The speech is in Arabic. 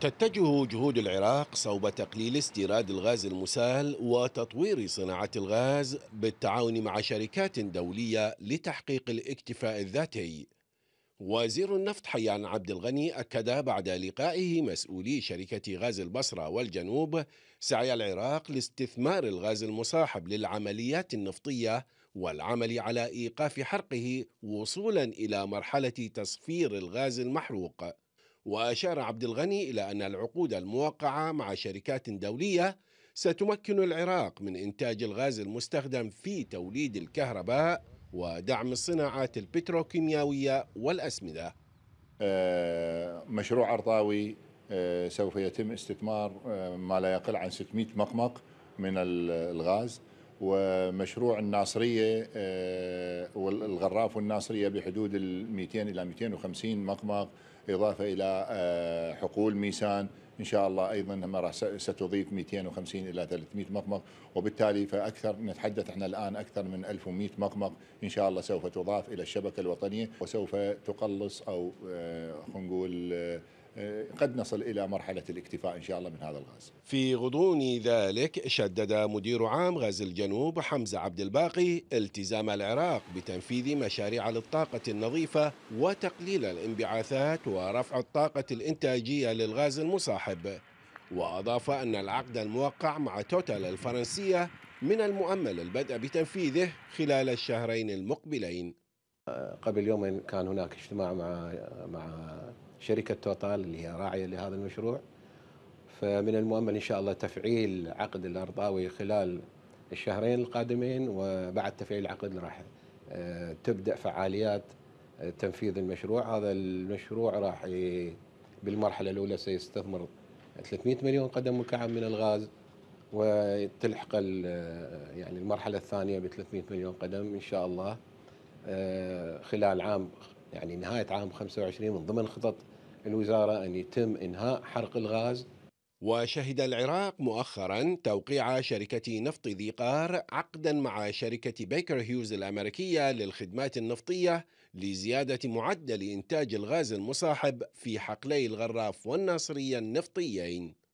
تتجه جهود العراق صوب تقليل استيراد الغاز المسال وتطوير صناعة الغاز بالتعاون مع شركات دولية لتحقيق الاكتفاء الذاتي. وزير النفط حيان عبد الغني أكد بعد لقائه مسؤولي شركة غاز البصرة والجنوب سعي العراق لاستثمار الغاز المصاحب للعمليات النفطية والعمل على إيقاف حرقه وصولا إلى مرحلة تصفير الغاز المحروق. وأشار عبد الغني إلى أن العقود الموقعة مع شركات دولية ستمكن العراق من إنتاج الغاز المستخدم في توليد الكهرباء ودعم الصناعات البتروكيماوية والأسمدة آه، مشروع عرطاوي آه، سوف يتم استثمار آه، ما لا يقل عن 600 مقمق من الغاز ومشروع الناصريه آه، والغراف والناصريه بحدود ال 200 الى 250 مقمق اضافه الى آه، حقول ميسان ان شاء الله ايضا ستضيف 250 الى 300 مقمق وبالتالي فاكثر نتحدث احنا الان اكثر من 1100 مقمق ان شاء الله سوف تضاف الى الشبكه الوطنيه وسوف تقلص او آه، خلينا نقول آه، قد نصل إلى مرحلة الاكتفاء إن شاء الله من هذا الغاز في غضون ذلك شدد مدير عام غاز الجنوب حمزة عبد الباقي التزام العراق بتنفيذ مشاريع للطاقة النظيفة وتقليل الانبعاثات ورفع الطاقة الإنتاجية للغاز المصاحب وأضاف أن العقد الموقع مع توتال الفرنسية من المؤمل البدء بتنفيذه خلال الشهرين المقبلين آه، قبل يومين كان هناك اجتماع مع مع شركه توتال اللي هي راعيه لهذا المشروع فمن المؤمل ان شاء الله تفعيل عقد الارضاوي خلال الشهرين القادمين وبعد تفعيل العقد راح آه، تبدا فعاليات آه، تنفيذ المشروع هذا المشروع راح بالمرحله الاولى سيستثمر 300 مليون قدم مكعب من الغاز وتلحق آه، يعني المرحله الثانيه ب 300 مليون قدم ان شاء الله خلال عام يعني نهاية عام 25 من ضمن خطط الوزارة أن يتم إنهاء حرق الغاز وشهد العراق مؤخرا توقيع شركة نفط ذي قار عقدا مع شركة بيكر هيوز الأمريكية للخدمات النفطية لزيادة معدل إنتاج الغاز المصاحب في حقلي الغراف والناصرية النفطيين